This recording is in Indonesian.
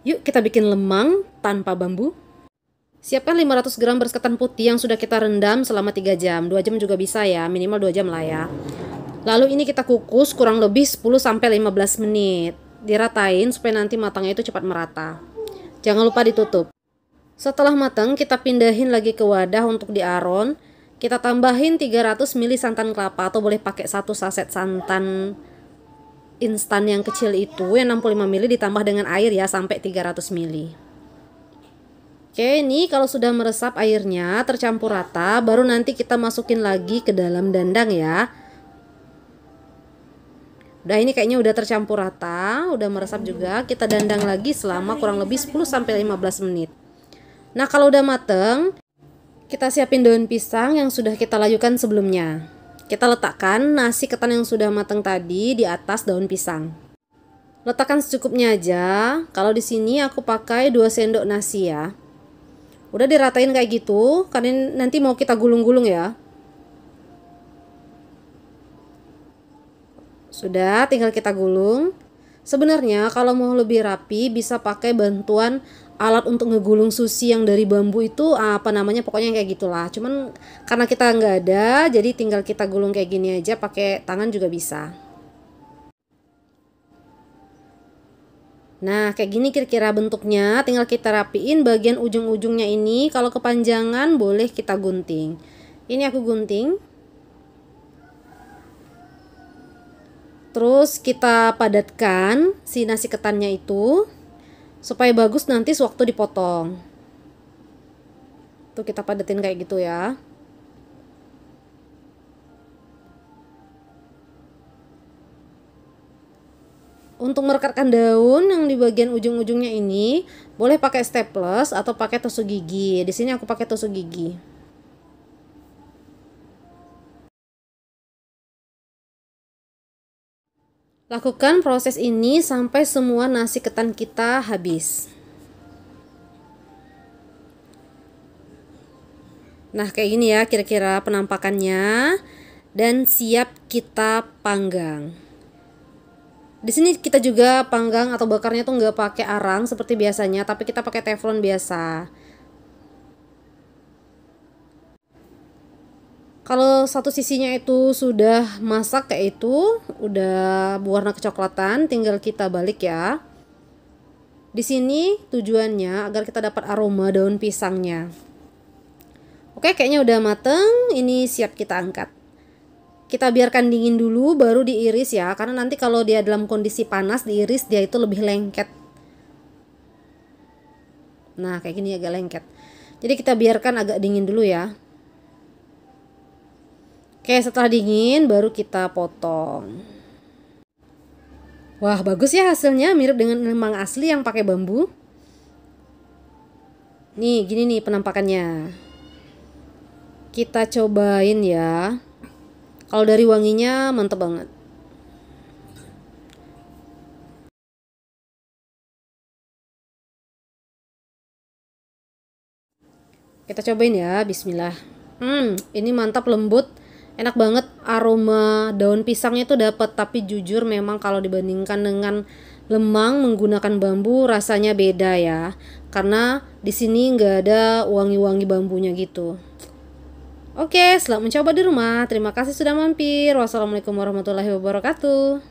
Yuk kita bikin lemang tanpa bambu. Siapkan 500 gram beras ketan putih yang sudah kita rendam selama 3 jam. 2 jam juga bisa ya, minimal 2 jam lah ya. Lalu ini kita kukus kurang lebih 10 sampai 15 menit. Diratain supaya nanti matangnya itu cepat merata. Jangan lupa ditutup. Setelah matang, kita pindahin lagi ke wadah untuk diaron. Kita tambahin 300 ml santan kelapa atau boleh pakai satu saset santan instan yang kecil itu yang 65 ml ditambah dengan air ya sampai 300 ml. Oke, ini kalau sudah meresap airnya tercampur rata, baru nanti kita masukin lagi ke dalam dandang ya. Udah ini kayaknya udah tercampur rata, udah meresap juga. Kita dandang lagi selama kurang lebih 10 sampai 15 menit. Nah, kalau udah mateng, kita siapin daun pisang yang sudah kita layukan sebelumnya. Kita letakkan nasi ketan yang sudah matang tadi di atas daun pisang. Letakkan secukupnya aja. Kalau di sini aku pakai 2 sendok nasi ya. Udah diratain kayak gitu, karena nanti mau kita gulung-gulung ya. Sudah, tinggal kita gulung. Sebenarnya kalau mau lebih rapi bisa pakai bantuan alat untuk ngegulung sushi yang dari bambu itu apa namanya pokoknya kayak gitulah cuman karena kita nggak ada jadi tinggal kita gulung kayak gini aja pakai tangan juga bisa Nah kayak gini kira-kira bentuknya tinggal kita rapiin bagian ujung-ujungnya ini kalau kepanjangan boleh kita gunting ini aku gunting terus kita padatkan si nasi ketannya itu supaya bagus nanti sewaktu dipotong tuh kita padetin kayak gitu ya untuk merekatkan daun yang di bagian ujung-ujungnya ini boleh pakai staples atau pakai tusuk gigi di sini aku pakai tusuk gigi Lakukan proses ini sampai semua nasi ketan kita habis. Nah, kayak gini ya kira-kira penampakannya dan siap kita panggang. Di sini kita juga panggang atau bakarnya tuh nggak pakai arang seperti biasanya, tapi kita pakai teflon biasa. kalau satu sisinya itu sudah masak kayak itu udah berwarna kecoklatan tinggal kita balik ya di sini tujuannya agar kita dapat aroma daun pisangnya oke kayaknya udah mateng ini siap kita angkat kita biarkan dingin dulu baru diiris ya karena nanti kalau dia dalam kondisi panas diiris dia itu lebih lengket nah kayak gini agak lengket jadi kita biarkan agak dingin dulu ya Oke, setelah dingin baru kita potong. Wah, bagus ya hasilnya, mirip dengan lemang asli yang pakai bambu. Nih, gini nih penampakannya. Kita cobain ya. Kalau dari wanginya mantep banget. Kita cobain ya, bismillah. Hmm, ini mantap lembut enak banget aroma daun pisangnya itu dapat tapi jujur memang kalau dibandingkan dengan lemang menggunakan bambu rasanya beda ya karena di sini nggak ada wangi-wangi bambunya gitu Oke, selamat mencoba di rumah. Terima kasih sudah mampir. Wassalamualaikum warahmatullahi wabarakatuh.